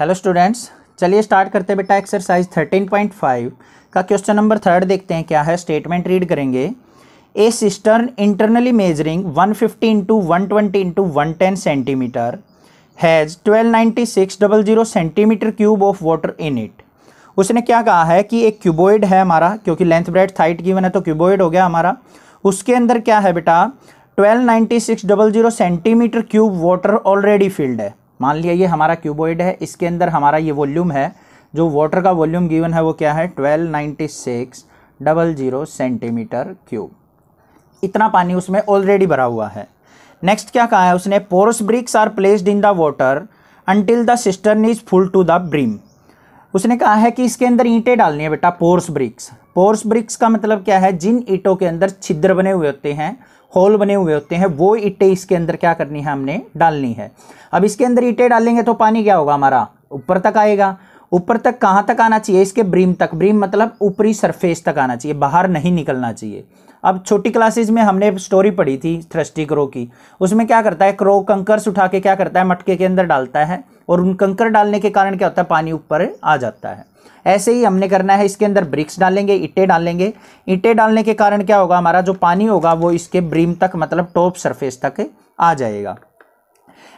hello students चलिए start करते बेटा एक्सरसाइज 13.5 का क्वेश्चन नंबर थर्ड देखते हैं क्या है स्टेटमेंट रीड करेंगे a cistern internally measuring 150 fifty into one twenty into one ten centimetre has twelve ninety six double zero centimetre cube of water in it उसने क्या कहा है कि एक क्यूबोइड है हमारा क्योंकि लेंथ ब्रेड थाइट गिवन है तो क्यूबोइड हो गया हमारा उसके अंदर क्या है बेटा twelve ninety six double zero centimetre cube water already filled है मान लिया ये हमारा क्यूबॉइड है इसके अंदर हमारा ये वॉल्यूम है जो वाटर का वॉल्यूम गिवन है वो क्या है twelve ninety six double zero centimetre cube इतना पानी उसमें ऑलरेडी भरा हुआ है नेक्स्ट क्या कहा है उसने porous bricks are placed in the water until the cistern is full to the brim उसने कहा है कि इसके अंदर ईंटें डालनी है बेटा पोर्स ब्रिक्स पोर्स ब्रिक्स का मतलब क्या है जिन ईटों के अंदर छिद्र बने हुए होते हैं होल बने हुए होते हैं वो ईटें इसके अंदर क्या करनी है हमने डालनी है अब इसके अंदर ईटें डालेंगे तो पानी क्या होगा हमारा ऊपर तक आएगा ऊपर तक कहाँ तक आना चाहिए इसके ब्रीम तक ब्रीम मतलब ऊपरी सरफेस तक आना चाहिए बाहर नहीं निकलना चाहिए अब छोटी क्लासेज में हमने स्टोरी पढ़ी थी थ्रस्टी क्रो की उसमें क्या करता है क्रो कंकर्स उठा के क्या करता है मटके के अंदर डालता है और उन कंकर डालने के कारण क्या होता है पानी ऊपर आ जाता है ऐसे ही हमने करना है इसके अंदर ब्रिक्स डालेंगे ईटे डालेंगे ईटे डालने के कारण क्या होगा हमारा जो पानी होगा वो इसके ब्रीम तक मतलब टॉप सरफेस तक आ जाएगा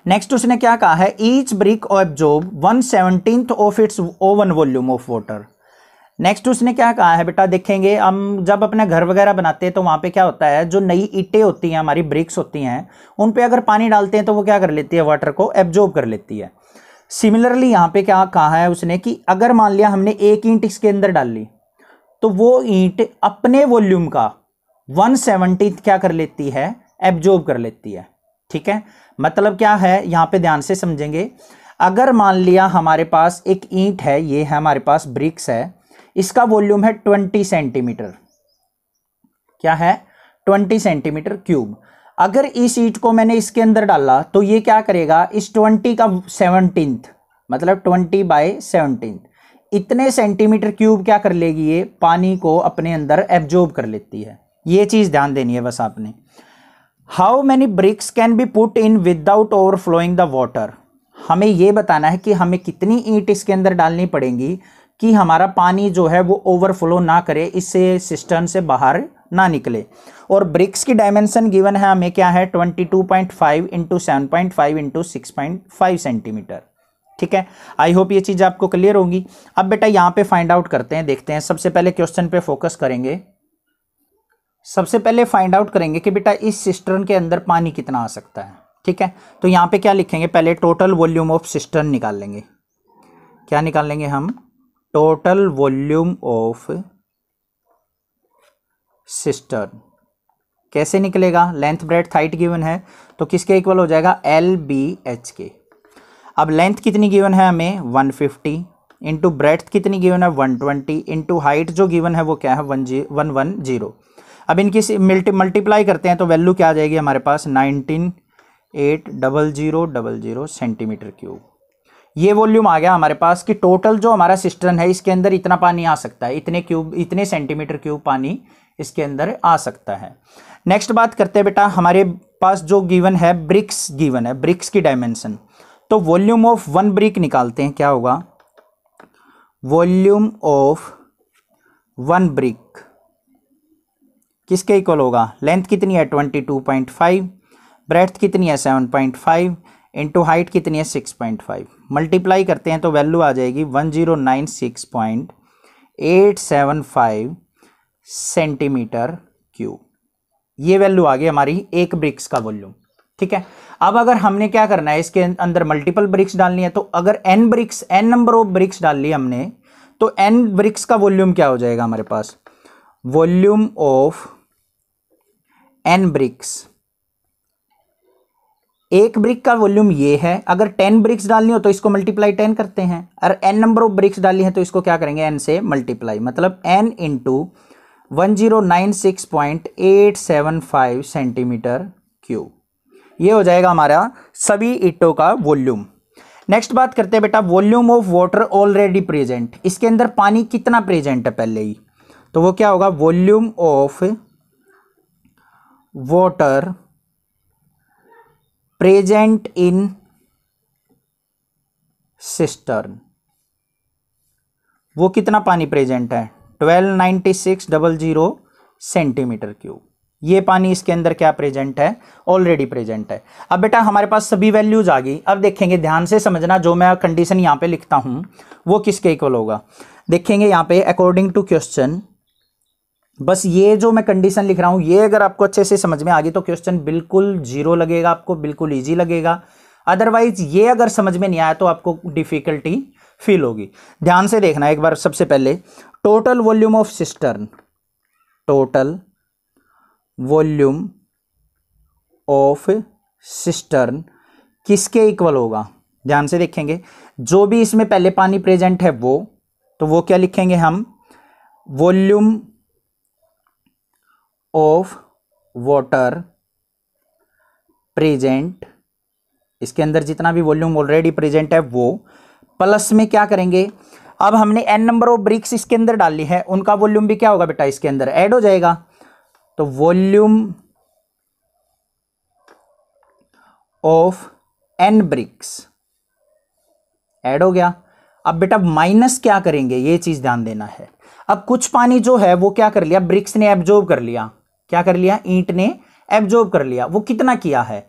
नेक्स्ट उसने क्या कहा है each brick absorb one seventeen of its own volume of water next उसने क्या कहा है बेटा देखेंगे हम जब अपना घर वगैरह बनाते हैं तो वहाँ पे क्या होता है जो नई ईटें होती हैं हमारी ब्रिक्स होती हैं उन पे अगर पानी डालते हैं तो वो क्या कर लेती है वाटर को एब्जॉर्ब कर लेती है सिमिलरली यहाँ पे क्या कहा है उसने कि अगर मान लिया हमने एक ईंट इसके अंदर डाल ली तो वो ईंट अपने वॉल्यूम का वन क्या कर लेती है एब्जॉर्ब कर लेती है ठीक है मतलब क्या है यहाँ पे ध्यान से समझेंगे अगर मान लिया हमारे पास एक ईंट है ये है हमारे पास ब्रिक्स है इसका वॉल्यूम है ट्वेंटी सेंटीमीटर क्या है ट्वेंटी सेंटीमीटर क्यूब अगर इस ईट को मैंने इसके अंदर डाला तो ये क्या करेगा इस ट्वेंटी का सेवनटींथ मतलब ट्वेंटी बाय सेवनटीन्थ इतने सेंटीमीटर क्यूब क्या कर लेगी ये पानी को अपने अंदर एब्जॉर्ब कर लेती है ये चीज़ ध्यान देनी है बस आपने how many bricks can be put in without overflowing the water हमें ये बताना है कि हमें कितनी ईंट इसके अंदर डालनी पड़ेगी कि हमारा पानी जो है वो ओवरफ्लो ना करे इससे सिस्टर्न से बाहर ना निकले और ब्रिक्स की डायमेंशन गिवन है हमें क्या है 22.5 into seven point five into six point five centimetre ठीक है आई होप ये चीज़ आपको क्लियर होगी अब बेटा यहाँ पे फाइंड आउट करते हैं देखते हैं सबसे पहले क्वेश्चन पे फोकस करेंगे सबसे पहले फाइंड आउट करेंगे कि बेटा इस सिस्टर्न के अंदर पानी कितना आ सकता है ठीक है तो यहाँ पे क्या लिखेंगे पहले टोटल वॉल्यूम ऑफ सिस्टर्न निकाल लेंगे क्या निकाल लेंगे हम टोटल वॉल्यूम ऑफ सिस्टर्न कैसे निकलेगा लेंथ ब्रेड हाइट गिवन है तो किसके इक्वल हो जाएगा एल बी एच के अब लेंथ कितनी गिवन है हमें वन फिफ्टी इंटू ब्रेथ कितनी गिवन है वन ट्वेंटी इंटू हाइट जो गिवन है वो क्या है वन जी वन वन जीरो अब इनकी मल्टी मल्टीप्लाई करते हैं तो वैल्यू क्या आ जाएगी हमारे पास nineteen eight double zero double zero centimetre cube ये वॉल्यूम आ गया हमारे पास कि टोटल जो हमारा सिस्टम है इसके अंदर इतना पानी आ सकता है इतने क्यूब इतने सेंटीमीटर क्यूब पानी इसके अंदर आ सकता है नेक्स्ट बात करते हैं बेटा हमारे पास जो गिवन है ब्रिक्स गिवन है ब्रिक्स की डायमेंशन तो वॉल्यूम ऑफ वन ब्रिक निकालते हैं क्या होगा वॉल्यूम ऑफ वन ब्रिक किसके इक्वल होगा लेंथ कितनी है twenty two point five breadth कितनी है seven point five into height कितनी है सिक्स पॉइंट फाइव मल्टीप्लाई करते हैं तो वैल्यू आ जाएगी one zero nine six point eight seven five centimetre cube ये वैल्यू आ गई हमारी एक ब्रिक्स का वॉल्यूम ठीक है अब अगर हमने क्या करना है इसके अंदर मल्टीपल ब्रिक्स डालनी है तो अगर n bricks n number of bricks डाल ली हमने तो एन ब्रिक्स का वॉल्यूम क्या हो जाएगा हमारे पास वॉल्यूम ऑफ एन ब्रिक्स एक ब्रिक का वॉल्यूम ये है अगर टेन ब्रिक्स डालनी हो तो इसको मल्टीप्लाई टेन करते हैं और एन नंबर ऑफ ब्रिक्स डालनी है तो इसको क्या करेंगे एन से मल्टीप्लाई मतलब n into one zero nine six point eight seven five centimetre cube ये हो जाएगा हमारा सभी ईटों का वॉल्यूम नेक्स्ट बात करते हैं बेटा volume of water already present इसके अंदर पानी कितना प्रेजेंट है पहले ही तो वो क्या होगा volume of water present in cistern वो कितना पानी प्रेजेंट है twelve ninety six double zero centimetre cube ये पानी इसके अंदर क्या प्रेजेंट है ऑलरेडी प्रेजेंट है अब बेटा हमारे पास सभी वैल्यूज आ गई अब देखेंगे ध्यान से समझना जो मैं कंडीशन यहाँ पे लिखता हूँ वो किसके इक्वल होगा देखेंगे यहाँ पे अकॉर्डिंग टू क्वेश्चन बस ये जो मैं कंडीशन लिख रहा हूँ ये अगर आपको अच्छे से समझ में आ गई तो क्वेश्चन बिल्कुल जीरो लगेगा आपको बिल्कुल ईजी लगेगा अदरवाइज ये अगर समझ में नहीं आया तो आपको डिफ़िकल्टी फील होगी ध्यान से देखना एक बार सबसे पहले total volume of cistern total volume of cistern किसके इक्वल होगा ध्यान से देखेंगे जो भी इसमें पहले पानी प्रेजेंट है वो तो वो क्या लिखेंगे हम वॉल्यूम ऑफ वाटर प्रेजेंट इसके अंदर जितना भी वॉल्यूम ऑलरेडी प्रेजेंट है वो प्लस में क्या करेंगे अब हमने एन नंबर ऑफ ब्रिक्स इसके अंदर डाल ली है उनका वॉल्यूम भी क्या होगा बेटा इसके अंदर ऐड हो जाएगा तो volume of n bricks add हो गया अब बेटा माइनस क्या करेंगे ये चीज़ ध्यान देना है अब कुछ पानी जो है वो क्या कर लिया ब्रिक्स ने एब्जॉर्ब कर लिया क्या कर लिया ईंट ने एब्जॉर्ब कर लिया वो कितना किया है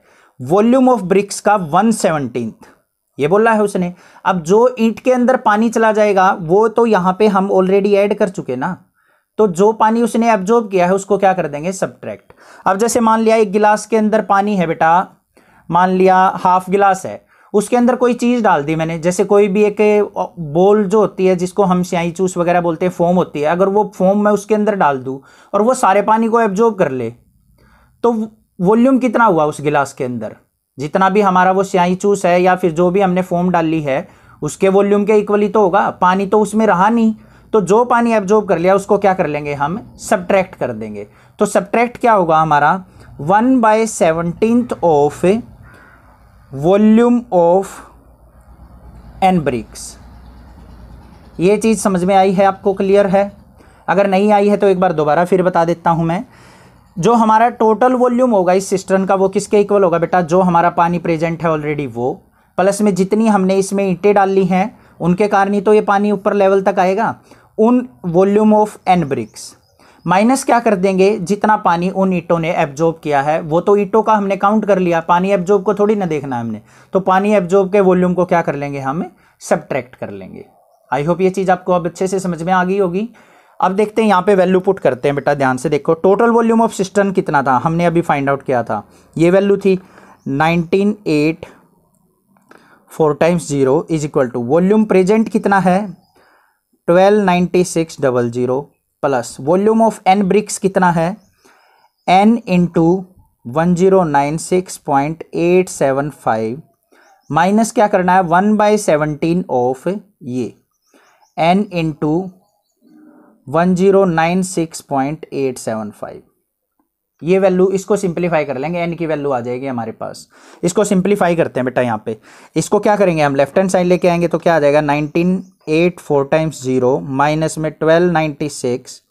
वॉल्यूम ऑफ ब्रिक्स का वन सेवनटीन ये बोला है उसने अब जो ईंट के अंदर पानी चला जाएगा वो तो यहां पे हम ऑलरेडी ऐड कर चुके ना तो जो पानी उसने एब्जॉर्ब किया है उसको क्या कर देंगे सब्ट्रैक्ट अब जैसे मान लिया एक गिलास के अंदर पानी है बेटा मान लिया हाफ गिलास है उसके अंदर कोई चीज़ डाल दी मैंने जैसे कोई भी एक बोल जो होती है जिसको हम स्याही चूस वगैरह बोलते हैं फोम होती है अगर वो फोम मैं उसके अंदर डाल दूँ और वो सारे पानी को एब्जॉर्ब कर ले तो वॉल्यूम कितना हुआ उस गिलास के अंदर जितना भी हमारा वो स्याही चूस है या फिर जो भी हमने फोम डाली है उसके वॉल्यूम के इक्वली तो होगा पानी तो उसमें रहा नहीं तो जो पानी एब्जॉर्ब कर लिया उसको क्या कर लेंगे हम सब्ट्रैक्ट कर देंगे तो सब्ट्रैक्ट क्या होगा हमारा one by seventeenth of volume of n bricks ये चीज़ समझ में आई है आपको क्लियर है अगर नहीं आई है तो एक बार दोबारा फिर बता देता हूँ मैं जो हमारा टोटल वॉल्यूम होगा इस सिस्टर्न का वो किसके इक्वल होगा बेटा जो हमारा पानी प्रेजेंट है ऑलरेडी वो प्लस में जितनी हमने इसमें ईंटें डाल ली हैं उनके कारण ही तो ये पानी ऊपर लेवल तक आएगा उन volume of n bricks minus क्या कर देंगे जितना पानी उन ईटों ने एब्जॉर्ब किया है वो तो ईटों का हमने काउंट कर लिया पानी एब्जॉर्ब को थोड़ी ना देखना है हमने तो पानी एब्जॉर्ब के वॉल्यूम को क्या कर लेंगे हम सब्ट्रैक्ट कर लेंगे आई होप ये चीज़ आपको अब अच्छे से समझ में आ गई होगी अब देखते हैं यहाँ पे वैल्यू पुट करते हैं बेटा ध्यान से देखो टोटल वॉल्यूम ऑफ सिस्टर्न कितना था हमने अभी फाइंड आउट किया था ये वैल्यू थी nineteen eight four times zero is equal to volume present कितना है twelve ninety six double zero plus volume of n bricks कितना है n into one zero nine six point eight seven five minus क्या करना है one by seventeen of ये n into one zero nine six point eight seven five ये value इसको simplify कर लेंगे एन की वैल्यू आ जाएगी हमारे पास इसको सिंप्लीफाई करते हैं बेटा यहाँ पे इसको क्या करेंगे हम लेफ्ट हैंड साइड लेके आएंगे तो क्या आ जाएगा nineteen eight four times zero minus में twelve ninety six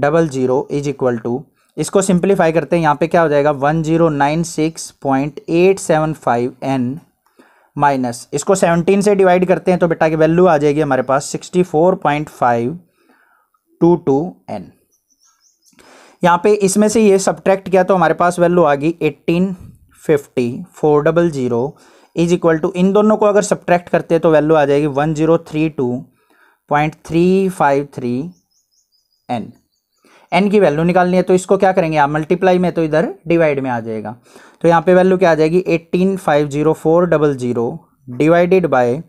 double zero is equal to इसको सिंप्लीफाई करते हैं यहाँ पे क्या हो जाएगा one zero nine six point eight seven five n minus इसको सेवनटीन से डिवाइड करते हैं तो बेटा की वैल्यू आ जाएगी हमारे पास sixty four point five two two n यहाँ पे इसमें से ये सब्ट्रैक्ट किया तो हमारे पास वैल्यू आ गई eighteen fifty four double zero is equal to इन दोनों को अगर सब्ट्रैक्ट करते हैं तो वैल्यू आ जाएगी one zero three two point three five three n n की वैल्यू निकालनी है तो इसको क्या करेंगे आप मल्टीप्लाई में तो इधर डिवाइड में आ जाएगा तो यहाँ पे वैल्यू क्या आ जाएगी eighteen five zero four double zero divided by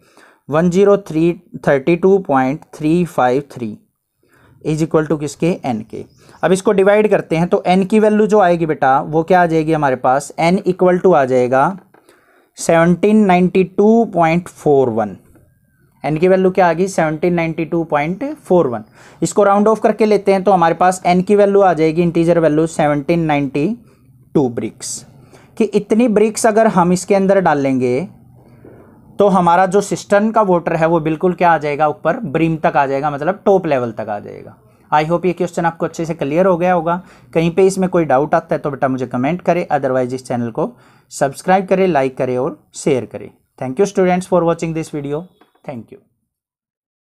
one zero three thirty two point three five three is equal to किसके एन के अब इसको डिवाइड करते हैं तो एन की वैल्यू जो आएगी बेटा वो क्या आ जाएगी हमारे पास एन इक्वल टू आ जाएगा seventeen ninety two point four one n की वैल्यू क्या आ गई seventeen ninety two point four one इसको राउंड ऑफ करके लेते हैं तो हमारे पास एन की वैल्यू आ जाएगी integer value seventeen ninety two bricks कि इतनी ब्रिक्स अगर हम इसके अंदर डालेंगे तो हमारा जो सिस्टर्न का वोटर है वो बिल्कुल क्या आ जाएगा ऊपर ब्रीम तक आ जाएगा मतलब टॉप लेवल तक आ जाएगा आई होप ये क्वेश्चन आपको अच्छे से क्लियर हो गया होगा कहीं पे इसमें कोई डाउट आता है तो बेटा मुझे कमेंट करें अदरवाइज इस चैनल को सब्सक्राइब करें लाइक करें और शेयर करें thank you students for watching this video thank you